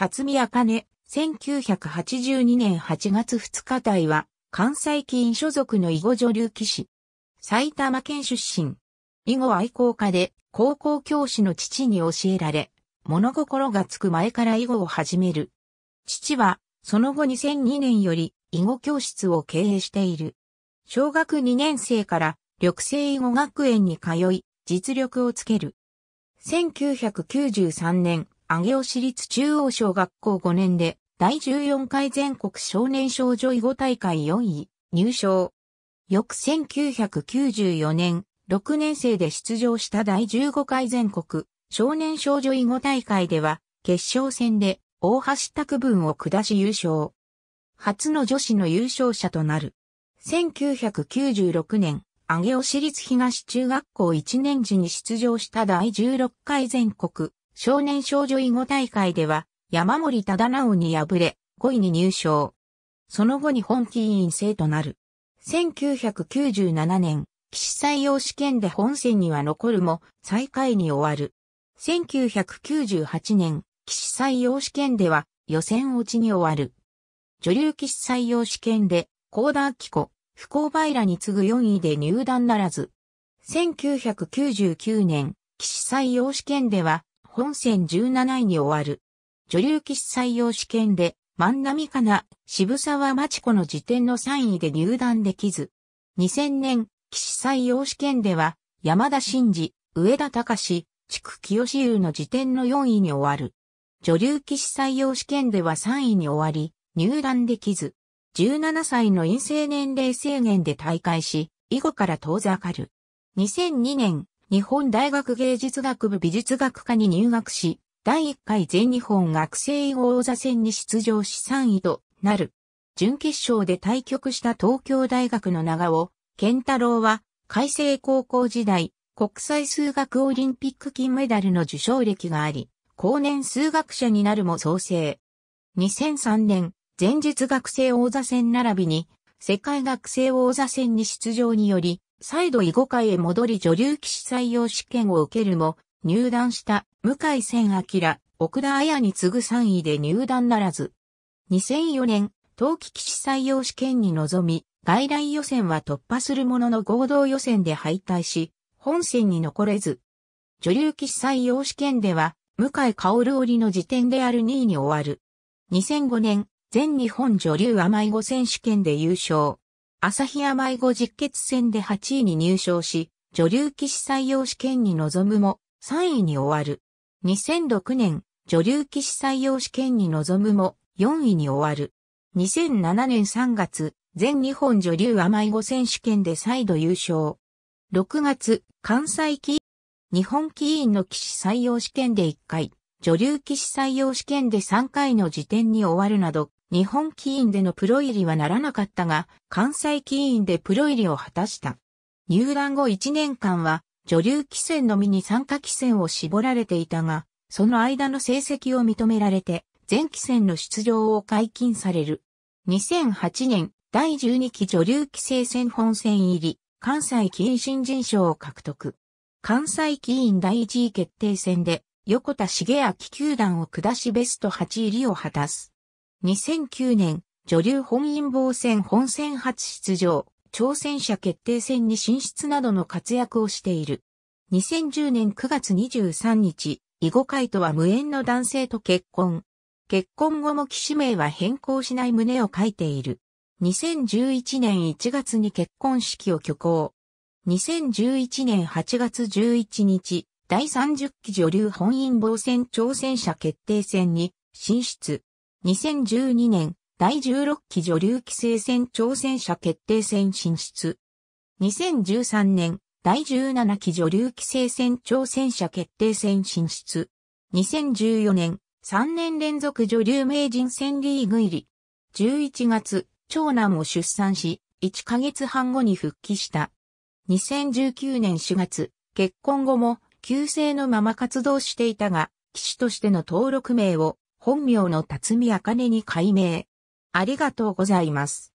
辰巳茜、1982年8月2日台は、関西金所属の囲碁女流騎士。埼玉県出身。囲碁愛好家で、高校教師の父に教えられ、物心がつく前から囲碁を始める。父は、その後2002年より、囲碁教室を経営している。小学2年生から、緑星囲碁学園に通い、実力をつける。1993年、上尾市立中央小学校5年で、第14回全国少年少女囲碁大会4位、入賞。翌1994年、6年生で出場した第15回全国少年少女囲碁大会では、決勝戦で大橋拓文を下し優勝。初の女子の優勝者となる。1996年、上尾市立東中学校1年時に出場した第16回全国少年少女囲碁大会では、山森忠直に敗れ、5位に入賞。その後に本棋院生となる。1997年、騎士採用試験で本戦には残るも、最下位に終わる。1998年、騎士採用試験では、予選落ちに終わる。女流騎士採用試験で、高田明子、福岡ラに次ぐ4位で入団ならず。1999年、騎士採用試験では、本戦17位に終わる。女流騎士採用試験で、万波かな、渋沢町子の辞典の3位で入団できず。2000年、騎士採用試験では、山田真嗣、上田隆、区清志の辞典の4位に終わる。女流騎士採用試験では3位に終わり、入団できず。17歳の陰性年齢制限で大会し、以後から遠ざかる。2002年、日本大学芸術学部美術学科に入学し、第1回全日本学生王座戦に出場し3位となる。準決勝で対局した東京大学の長尾、健太郎は、海星高校時代、国際数学オリンピック金メダルの受賞歴があり、後年数学者になるも創生。2003年、前日学生王座戦並びに、世界学生王座戦に出場により、再度囲碁界へ戻り女流騎士採用試験を受けるも、入団した向井千明、奥田彩に次ぐ3位で入団ならず。2004年、冬季騎士採用試験に臨み、外来予選は突破するものの合同予選で敗退し、本戦に残れず。女流騎士採用試験では、向井薫織の時点である2位に終わる。2005年、全日本女流甘い語選手権で優勝。朝日山囲碁実決戦で8位に入賞し、女流騎士採用試験に臨むも、3位に終わる。2006年、女流騎士採用試験に臨むも、4位に終わる。2007年3月、全日本女流甘い碁選手権で再度優勝。6月、関西騎、日本騎員の騎士採用試験で1回、女流棋士採用試験で3回の辞典に終わるなど、日本棋院でのプロ入りはならなかったが、関西棋院でプロ入りを果たした。入団後1年間は、女流棋戦のみに参加棋戦を絞られていたが、その間の成績を認められて、全棋戦の出場を解禁される。2008年、第12期女流棋聖戦本戦入り、関西棋院新人賞を獲得。関西棋院第1位決定戦で、横田茂明球団を下しベスト8入りを果たす。2009年、女流本因坊戦本戦初出場、挑戦者決定戦に進出などの活躍をしている。2010年9月23日、囲碁界とは無縁の男性と結婚。結婚後も騎士名は変更しない旨を書いている。2011年1月に結婚式を挙行。2011年8月11日、第30期女流本因坊戦挑戦者決定戦に進出。2012年第16期女流棋聖戦挑戦者決定戦進出。2013年第17期女流棋聖戦挑戦者決定戦進出。2014年3年連続女流名人戦リーグ入り。11月、長男を出産し、1ヶ月半後に復帰した。2019年4月、結婚後も旧姓のまま活動していたが、騎士としての登録名を本名の辰巳茜に改名。ありがとうございます。